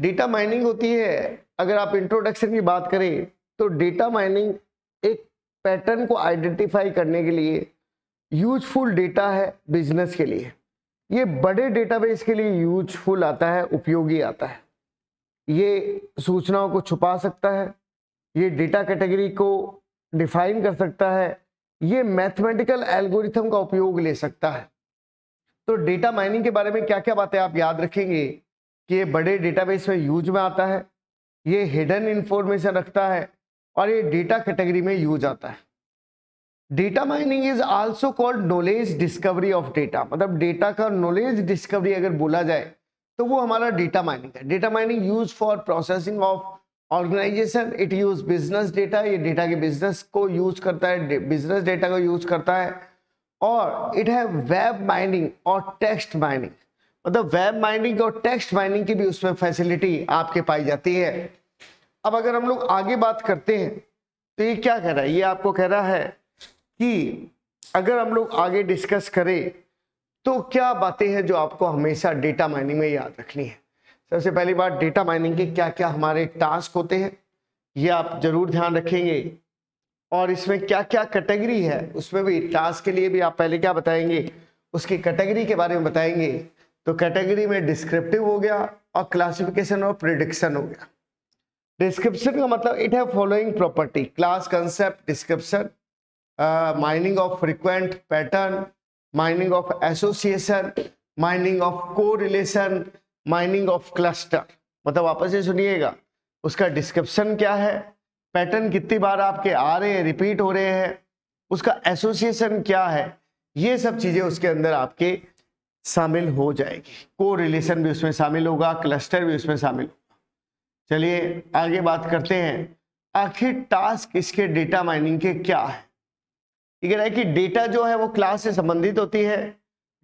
data mining होती है अगर आप इंट्रोडक्शन की बात करें तो डेटा माइनिंग एक पैटर्न को आइडेंटिफाई करने के लिए यूजफुल डेटा है बिजनेस के लिए ये बड़े डेटाबेस के लिए यूजफुल आता है उपयोगी आता है ये सूचनाओं को छुपा सकता है ये डेटा कैटेगरी को डिफाइन कर सकता है ये मैथमेटिकल एल्गोरिथम का उपयोग ले सकता है तो डेटा माइनिंग के बारे में क्या क्या बातें आप याद रखेंगे ये बड़े डेटाबेस में यूज में आता है ये हिडन इंफॉर्मेशन रखता है और ये डेटा कैटेगरी में यूज आता है data mining is also called knowledge discovery of data मतलब डेटा का नॉलेज डिस्कवरी अगर बोला जाए तो वो हमारा डेटा माइनिंग है data mining use for processing of organisation it use business data ये डेटा के बिजनेस को यूज करता है बिजनेस डेटा को यूज करता है और इट है वेब माइनिंग और टेक्स्ट माइनिंग मतलब वेब माइनिंग और टेक्स्ट माइनिंग की भी उसमें फैसिलिटी आपके पाई जाती है अब अगर हम लोग आगे बात करते हैं तो ये क्या कह रहा है ये आपको कह रहा है कि अगर हम लोग आगे डिस्कस करें तो क्या बातें हैं जो आपको हमेशा डेटा माइनिंग में याद रखनी है सबसे पहली बात डेटा माइनिंग के क्या क्या हमारे टास्क होते हैं ये आप जरूर ध्यान रखेंगे और इसमें क्या क्या कैटेगरी है उसमें भी टास्क के लिए भी आप पहले क्या बताएंगे उसकी कैटेगरी के बारे में बताएंगे तो कैटेगरी में डिस्क्रिप्टिव हो गया और क्लासिफिकेशन और प्रिडिक्शन हो गया डिस्क्रिप्शन का मतलब इट है following property class concept description mining of frequent pattern mining of association mining of correlation mining of cluster मतलब वापस से सुनिएगा उसका डिस्क्रिप्शन क्या है पैटर्न कितनी बार आपके आ रहे हैं रिपीट हो रहे हैं उसका एसोसिएशन क्या है ये सब चीज़ें उसके अंदर आपके शामिल हो जाएगी को रिलेशन भी उसमें शामिल होगा क्लस्टर भी उसमें शामिल होगा चलिए आगे बात करते हैं आखिर टास्क इसके डेटा माइनिंग के क्या है ये कह रहा है कि डेटा जो है वो क्लास से संबंधित होती है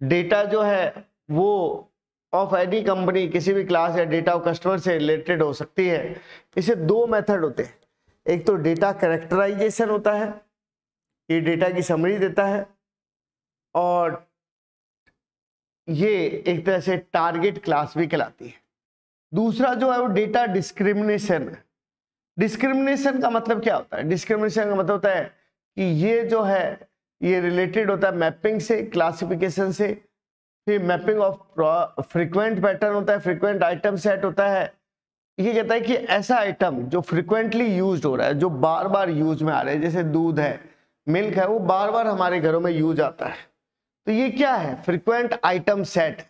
डेटा जो है वो ऑफ एनी कंपनी किसी भी क्लास या डेटा ऑफ कस्टमर से रिलेटेड हो सकती है इसे दो मेथड होते हैं एक तो डेटा करेक्टराइजेशन होता है ये डेटा की समरी देता है और ये एक तरह से टारगेट क्लास भी कहलाती है दूसरा जो है वो डेटा डिस्क्रिमिनेशन डिस्क्रिमिनेशन का मतलब क्या होता है डिस्क्रिमिनेशन का मतलब होता है कि ये जो है ये रिलेटेड होता है मैपिंग से क्लासिफिकेशन से फिर मैपिंग ऑफ फ्रिक्वेंट पैटर्न होता है फ्रिक्वेंट आइटम सेट होता है ये कहता है कि ऐसा आइटम जो फ्रिक्वेंटली यूज हो रहा है जो बार बार यूज में आ रहा है जैसे दूध है मिल्क है वो बार बार हमारे घरों में यूज आता है तो ये क्या है frequent item set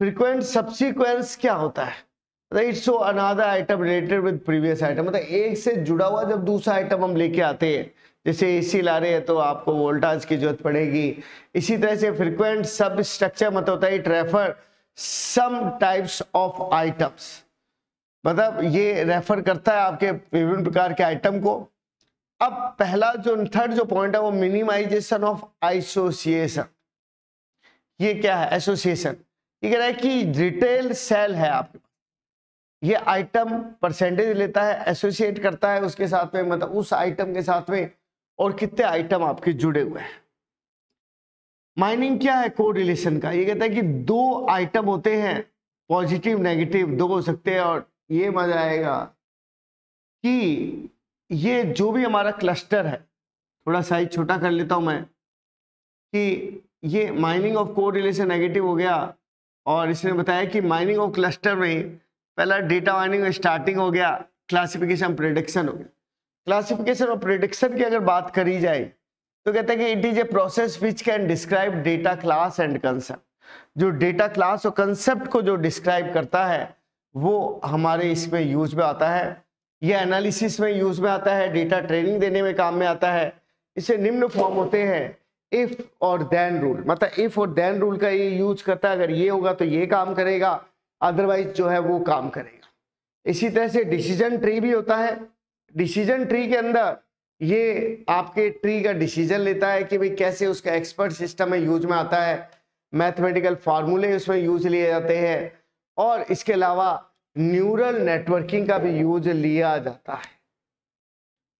frequent subsequence क्या होता है it's so another item related with previous item मतलब एक से जुड़ा हुआ जब दूसरा आइटम हम लेके आते हैं जैसे एसी ला रहे हैं तो आपको वोल्टाज की जरूरत पड़ेगी इसी तरह से फ्रिक्वेंट सब स्ट्रक्चर मतलब होता है it refer some types of items मतलब ये रेफर करता है आपके विभिन्न प्रकार के आइटम को अब पहला जो थर्ड जो पॉइंट है वो मिनिमाइजेशन ऑफ आइसोसिएशन ये क्या है एसोसिएशन ये कह रहा है कि रिटेल सेल है आपके पास ये आइटम परसेंटेज लेता है एसोसिएट करता है उसके साथ में मतलब उस आइटम के साथ में और कितने आइटम आपके जुड़े हुए हैं माइनिंग क्या है को रिलेशन का ये कहता है कि दो आइटम होते हैं पॉजिटिव नेगेटिव दो हो सकते हैं और ये मजा आएगा कि ये जो भी हमारा क्लस्टर है थोड़ा साइज छोटा कर लेता हूं मैं कि ये mining of correlation negative हो गया और इसने बताया कि माइनिंग ऑफ क्लस्टर में पहला डेटा माइनिंग स्टार्टिंग हो गया क्लासिफिकेशन प्रोडिक्शन हो गया क्लासिफिकेशन और प्रोडिक्शन की अगर बात करी जाए तो कहते हैं कि it is a process which can describe data class and concept जो डेटा क्लास और कंसेप्ट को जो डिस्क्राइब करता है वो हमारे इसमें यूज में आता है यह एनालिसिस में यूज में आता है डेटा ट्रेनिंग देने में काम में आता है इसे निम्न फॉर्म होते हैं इफ मतलब और देन रूल मतलब इफ और देन रूल का ये यूज करता है अगर ये होगा तो ये काम करेगा अदरवाइज जो है वो काम करेगा इसी तरह से डिसीजन ट्री भी होता है डिसीजन ट्री के अंदर ये आपके ट्री का डिसीजन लेता है कि भाई कैसे उसका एक्सपर्ट सिस्टम है यूज में आता है मैथमेटिकल फार्मूले उसमें यूज लिए जाते हैं और इसके अलावा न्यूरल नेटवर्किंग का भी यूज लिया जाता है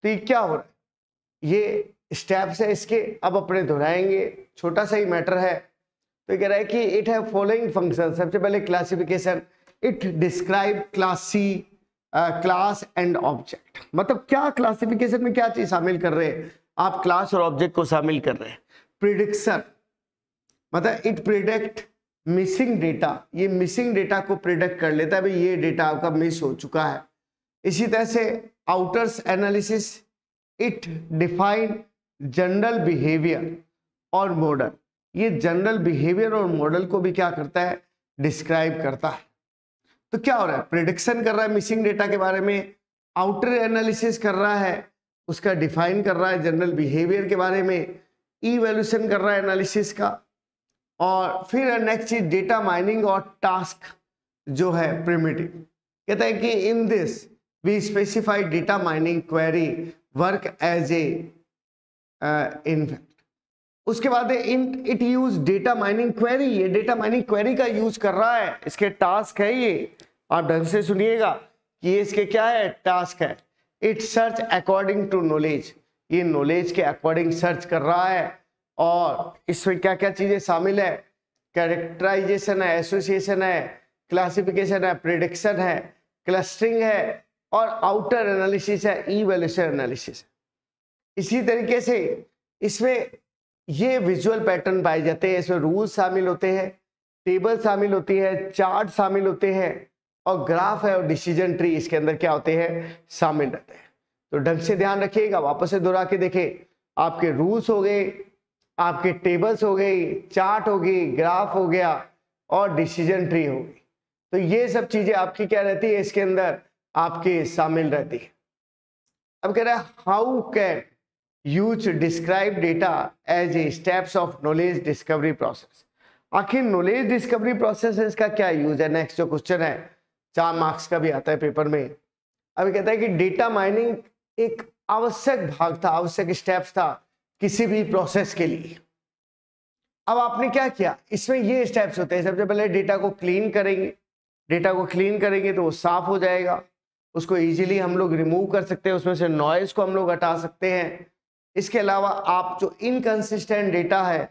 तो ये क्या हो रहा है ये स्टेप्स है इसके अब अपने दोहराएंगे छोटा सा ही मैटर है तो कह रहा है कि इट है फॉलोइंग फंक्शन सबसे पहले classification it describe classy class and object मतलब क्या क्लासिफिकेशन में क्या चीज शामिल कर रहे हैं आप क्लास और ऑब्जेक्ट को शामिल कर रहे हैं प्रिडिक्शन मतलब इट प्रिडिक्ट मिसिंग डेटा ये मिसिंग डेटा को प्रिडिक्ट कर लेता है भाई ये डेटा आपका मिस हो चुका है इसी तरह से outers analysis it define general behaviour और मॉडल ये जनरल बिहेवियर और मॉडल को भी क्या करता है डिस्क्राइब करता है तो क्या हो रहा है प्रिडिक्शन कर रहा है मिसिंग डेटा के बारे में आउटर एनालिसिस कर रहा है उसका डिफाइन कर रहा है जनरल बिहेवियर के बारे में ईवेल्यूशन कर रहा है एनालिसिस का और फिर नेक्स्ट चीज डेटा माइनिंग और टास्क जो है प्रिमिटिव कहता है कि in this we specified data mining query work as a in fact उसके बाद है it use data mining query ये डेटा माइनिंग क्वेरी का यूज कर रहा है इसके टास्क है ये आप ढंग से सुनिएगा कि ये इसके क्या है टास्क है it search according to knowledge ये नॉलेज के अकॉर्डिंग सर्च कर रहा है और इसमें क्या क्या चीज़ें शामिल है कैरेक्टराइजेशन है एसोसिएशन है क्लासिफिकेशन है प्रिडिक्शन है क्लस्टरिंग है और आउटर एनालिसिस है ई एनालिसिस है इसी तरीके से इसमें ये विजुअल पैटर्न पाए जाते हैं इसमें रूल्स शामिल होते हैं टेबल शामिल होती है चार्ट शामिल होते हैं और ग्राफ है और डिसीजन ट्री इसके अंदर क्या होते हैं शामिल रहते हैं तो ढंग से ध्यान रखिएगा वापस से दोहरा के देखें आपके रूल्स हो गए आपके टेबल्स हो गई चार्ट हो गई ग्राफ हो गया और डिसीजन ट्री हो गई तो ये सब चीज़ें आपकी क्या रहती है इसके अंदर आपके शामिल रहती है अब कह रहा है how can use describe data as a steps of knowledge discovery process आखिर नॉलेज डिस्कवरी प्रोसेस इसका क्या यूज है नेक्स्ट जो क्वेश्चन है चार मार्क्स का भी आता है पेपर में अभी कहता है कि डेटा माइनिंग एक आवश्यक भाग था आवश्यक स्टेप्स था किसी भी प्रोसेस के लिए अब आपने क्या किया इसमें ये स्टेप्स होते हैं सबसे पहले डेटा को क्लीन करेंगे डेटा को क्लीन करेंगे तो वो साफ हो जाएगा उसको इजीली हम लोग रिमूव कर सकते हैं उसमें से नॉइज को हम लोग हटा सकते हैं इसके अलावा आप जो इनकन्सिस्टेंट डेटा है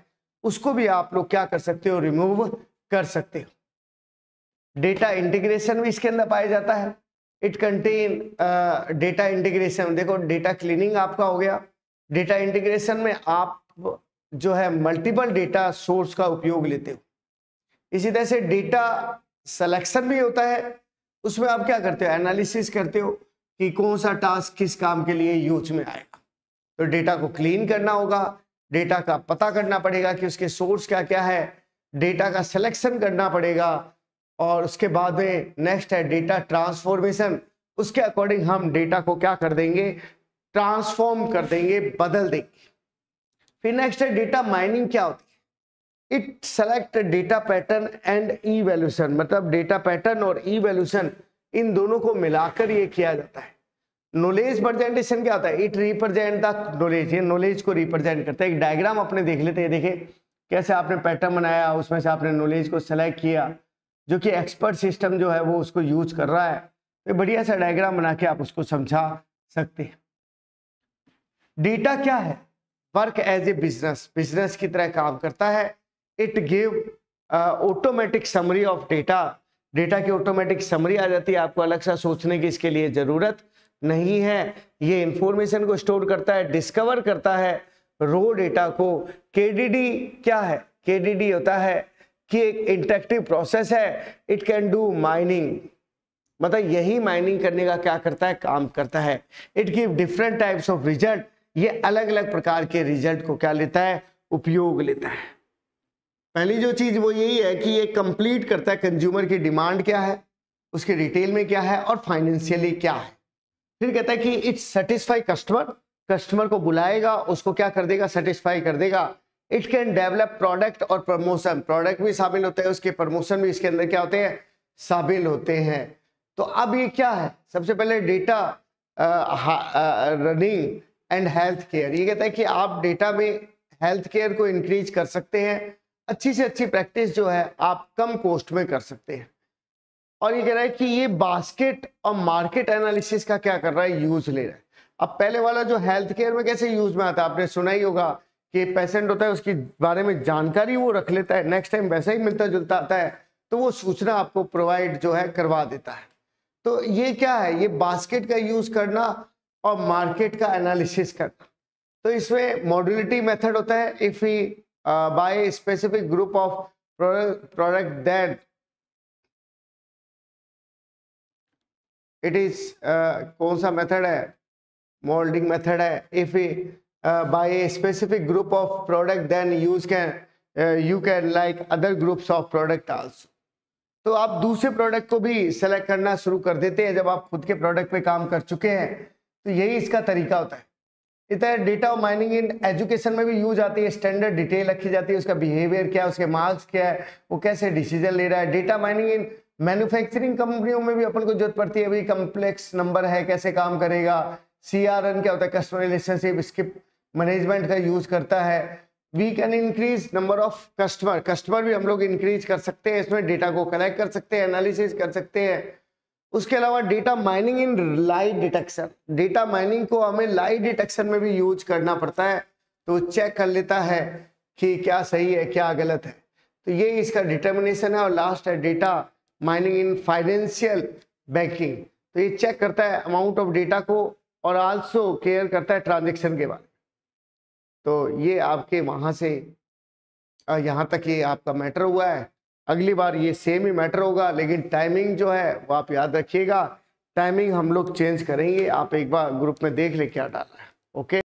उसको भी आप लोग क्या कर सकते हो रिमूव कर सकते हो डेटा इंटीग्रेशन भी इसके अंदर पाया जाता है इट कंटेन डेटा इंटीग्रेशन देखो डेटा क्लीनिंग आपका हो गया डेटा इंटीग्रेशन में आप जो है मल्टीपल डेटा सोर्स का उपयोग लेते हो इसी तरह से डेटा सिलेक्शन भी होता है उसमें आप क्या करते हो एनालिसिस करते हो कि कौन सा टास्क किस काम के लिए यूज में आएगा तो डेटा को क्लीन करना होगा डेटा का पता करना पड़ेगा कि उसके सोर्स क्या क्या है डेटा का सिलेक्शन करना पड़ेगा और उसके बाद में नेक्स्ट है डेटा ट्रांसफॉर्मेशन उसके अकॉर्डिंग हम डेटा को क्या कर देंगे ट्रांसफॉर्म कर देंगे बदल देंगे फिर नेक्स्ट है डेटा माइनिंग क्या होती है it select data pattern and evaluation मतलब डेटा पैटर्न और ई वैल्यूशन इन दोनों को मिलाकर ये किया जाता है नॉलेज प्रेजेंटेशन क्या होता है इट रिप्रेजेंट द नॉलेज ये नॉलेज को रिप्रेजेंट करता है एक डायग्राम अपने देख लेते हैं देखिए कैसे आपने पैटर्न बनाया उसमें से आपने नॉलेज को सेलेक्ट किया जो कि एक्सपर्ट सिस्टम जो है वो उसको यूज कर रहा है तो बढ़िया सा डायग्राम बना के आप उसको समझा सकते हैं डेटा क्या है work as a business business की तरह काम करता है it give automatic summary of data data की ऑटोमेटिक समरी आ जाती है आपको अलग सा सोचने की इसके लिए ज़रूरत नहीं है ये इंफॉर्मेशन को स्टोर करता है डिस्कवर करता है रो डेटा को के क्या है के होता है कि एक इंटरेक्टिव प्रोसेस है इट कैन डू माइनिंग मतलब यही माइनिंग करने का क्या करता है काम करता है it give different types of result ये अलग अलग प्रकार के रिजल्ट को क्या लेता है उपयोग लेता है पहली जो चीज वो यही है कि ये कंप्लीट करता है कंज्यूमर की डिमांड क्या है उसके डिटेल में क्या है और फाइनेंशियली क्या है फिर कहता है कि इट्स सेटिस्फाई कस्टमर कस्टमर को बुलाएगा उसको क्या कर देगा सेटिस्फाई कर देगा इट कैन डेवलप प्रोडक्ट और प्रमोशन प्रोडक्ट भी शामिल होते हैं उसके प्रमोशन भी इसके अंदर क्या होते हैं शामिल होते हैं तो अब ये क्या है सबसे पहले data running and health care ये कहता है कि आप डेटा में हेल्थ केयर को इंक्रीज कर सकते हैं अच्छी से अच्छी प्रैक्टिस जो है आप कम कॉस्ट में कर सकते हैं और ये कह रहा है कि ये बास्केट और मार्केट एनालिसिस का क्या कर रहा है यूज ले रहा है अब पहले वाला जो हेल्थ केयर में कैसे यूज में आता है आपने सुना ही होगा कि पेशेंट होता है उसके बारे में जानकारी वो रख लेता है नेक्स्ट टाइम वैसा ही मिलता जुलता आता है तो वो सूचना आपको प्रोवाइड जो है करवा देता है तो ये क्या है ये बास्केट का यूज करना और मार्केट का एनालिसिस करना तो इसमें मॉड्यूलिटी मेथड होता है if he buy specific group of product that it is uh, कौन सा मेथड है मोल्डिंग मेथड है if buy a specific group of product then use can you can like other groups of product also तो आप दूसरे product को भी select करना शुरू कर देते हैं जब आप खुद के प्रोडक्ट पे काम कर चुके हैं तो यही इसका तरीका होता है इतना data data mining in education में भी यूज आती है स्टैंडर्ड डिटेल रखी जाती है उसका बिहेवियर क्या है उसके मार्क्स क्या है वो कैसे डिसीजन ले रहा है डेटा माइनिंग इन मैन्युफैक्चरिंग कंपनियों में भी अपन को जरूरत पड़ती है भाई कम्प्लेक्स नंबर है कैसे काम करेगा सी आर एन क्या होता है कस्टमर रिलेशनशिप स्किप मैनेजमेंट का यूज करता है we can increase number of customer customer भी हम लोग इंक्रीज कर सकते हैं इसमें डेटा को कलेक्ट कर सकते हैं एनालिसिस कर सकते हैं उसके अलावा data mining in light detection data mining को हमें लाइट डिटेक्शन में भी यूज करना पड़ता है तो चेक कर लेता है कि क्या सही है क्या गलत है तो ये इसका डिटर्मिनेशन है और लास्ट है data mining in financial banking तो ये चेक करता है अमाउंट ऑफ डेटा को और आल्सो केयर करता है ट्रांजेक्शन के बारे में तो ये आपके वहाँ से यहाँ तक ये आपका मैटर हुआ है अगली बार ये सेम ही मैटर होगा लेकिन टाइमिंग जो है वो आप याद रखिएगा टाइमिंग हम लोग चेंज करेंगे आप एक बार ग्रुप में देख ले क्या डाल रहे है ओके